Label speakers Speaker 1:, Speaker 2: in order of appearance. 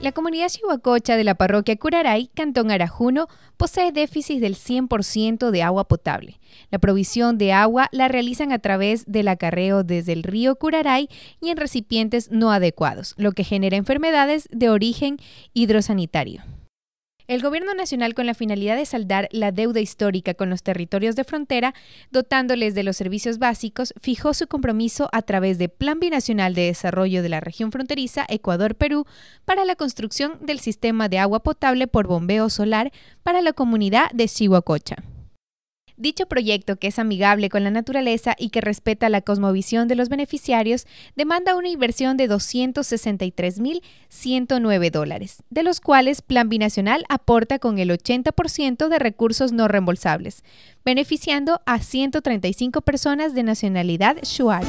Speaker 1: La comunidad chihuacocha de la parroquia Curaray, Cantón Arajuno, posee déficit del 100% de agua potable. La provisión de agua la realizan a través del acarreo desde el río Curaray y en recipientes no adecuados, lo que genera enfermedades de origen hidrosanitario. El Gobierno Nacional, con la finalidad de saldar la deuda histórica con los territorios de frontera, dotándoles de los servicios básicos, fijó su compromiso a través del Plan Binacional de Desarrollo de la Región Fronteriza Ecuador-Perú para la construcción del sistema de agua potable por bombeo solar para la comunidad de Chihuacocha. Dicho proyecto, que es amigable con la naturaleza y que respeta la cosmovisión de los beneficiarios, demanda una inversión de 263.109 dólares, de los cuales Plan Binacional aporta con el 80% de recursos no reembolsables, beneficiando a 135 personas de nacionalidad Shuar.